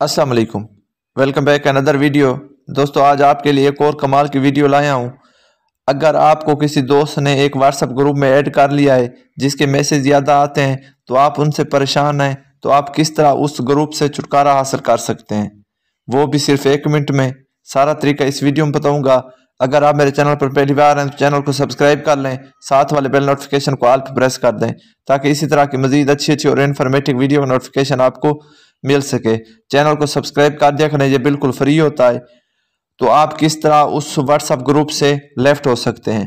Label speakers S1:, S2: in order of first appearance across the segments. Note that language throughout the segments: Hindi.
S1: अस्सलाम वालेकुम वेलकम बैक अनदर वीडियो दोस्तों आज आपके लिए एक और कमाल की वीडियो लाया हूँ अगर आपको किसी दोस्त ने एक व्हाट्सअप ग्रुप में ऐड कर लिया है जिसके मैसेज ज़्यादा आते हैं तो आप उनसे परेशान हैं तो आप किस तरह उस ग्रुप से छुटकारा हासिल कर सकते हैं वो भी सिर्फ एक मिनट में सारा तरीका इस वीडियो में बताऊँगा अगर आप मेरे चैनल पर पहली बार हैं तो चैनल को सब्सक्राइब कर लें साथ वाले बेल नोटिफिकेशन को आल पर प्रेस कर दें ताकि इसी तरह की मजीद अच्छी अच्छी और इन्फॉर्मेटिव वीडियो नोटिफिकेशन आपको मिल सके चैनल को सब्सक्राइब कर दिया करें ये बिल्कुल फ्री होता है तो आप किस तरह उस व्हाट्सअप ग्रुप से लेफ्ट हो सकते हैं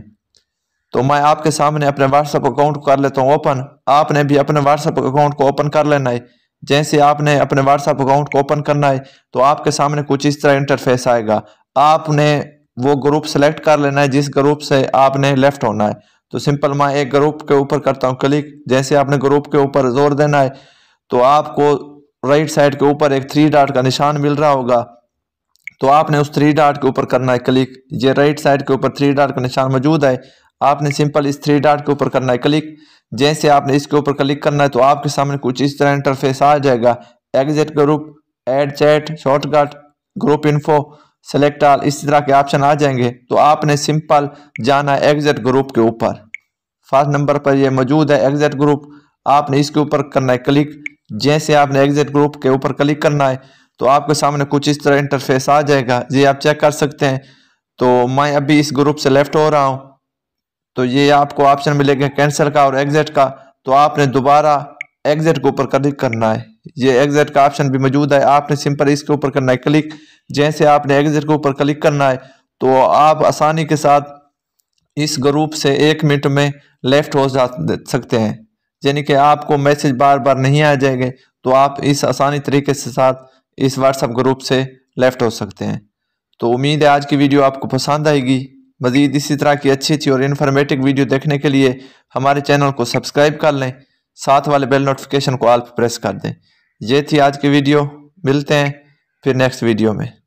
S1: तो मैं आपके सामने अपने व्हाट्सअप अकाउंट कर लेता हूँ ओपन आपने भी अपने व्हाट्सअप अकाउंट को ओपन कर लेना है जैसे आपने अपने व्हाट्सअप अकाउंट को ओपन करना है तो आपके सामने कुछ इस तरह इंटरफेस आएगा आपने वो ग्रुप सेलेक्ट कर लेना है जिस ग्रुप से आपने लेफ्ट होना है तो सिंपल मैं एक ग्रुप के ऊपर करता हूँ क्लिक जैसे आपने ग्रुप के ऊपर जोर देना है तो आपको राइट साइड के ऊपर एक थ्री डॉट का निशान मिल रहा होगा तो आपने उस थ्री डॉट के ऊपर करना है क्लिक ये राइट साइड के ऊपर थ्री डॉट का निशान मौजूद है आपने सिंपल इस थ्री डॉट के ऊपर करना है क्लिक जैसे आपने इसके ऊपर क्लिक करना है तो आपके सामने कुछ इस तरह इंटरफेस आ जाएगा exit group add chat shortcut group info select all इस तरह के ऑप्शन आ जाएंगे तो आपने सिंपल जाना है एग्जिट ग्रुप के ऊपर फर्स्ट नंबर पर यह मौजूद है एग्जिट ग्रुप आपने इसके ऊपर करना है क्लिक जैसे आपने एग्जिट ग्रुप के ऊपर क्लिक करना है तो आपके सामने कुछ इस तरह इंटरफेस आ जाएगा ये आप चेक कर सकते हैं तो मैं अभी इस ग्रुप से लेफ्ट हो रहा हूँ तो ये आपको ऑप्शन मिलेगा कैंसिल का और एग्जिट का तो आपने दोबारा एग्जिट के ऊपर क्लिक करना है ये एग्जिट का ऑप्शन भी मौजूद है आपने सिंपल इसके ऊपर करना है क्लिक जैसे आपने एग्जिट के ऊपर क्लिक करना है तो आप आसानी के साथ इस ग्रुप से एक मिनट में लेफ्ट हो जा सकते हैं यानी कि आपको मैसेज बार बार नहीं आ जाएंगे तो आप इस आसानी तरीके से साथ इस व्हाट्सएप ग्रुप से लेफ्ट हो सकते हैं तो उम्मीद है आज की वीडियो आपको पसंद आएगी मज़ीद इसी तरह की अच्छी अच्छी और इन्फॉर्मेटिव वीडियो देखने के लिए हमारे चैनल को सब्सक्राइब कर लें साथ वाले बेल नोटिफिकेशन को आल प्रेस कर दें ये थी आज की वीडियो मिलते हैं फिर नेक्स्ट वीडियो में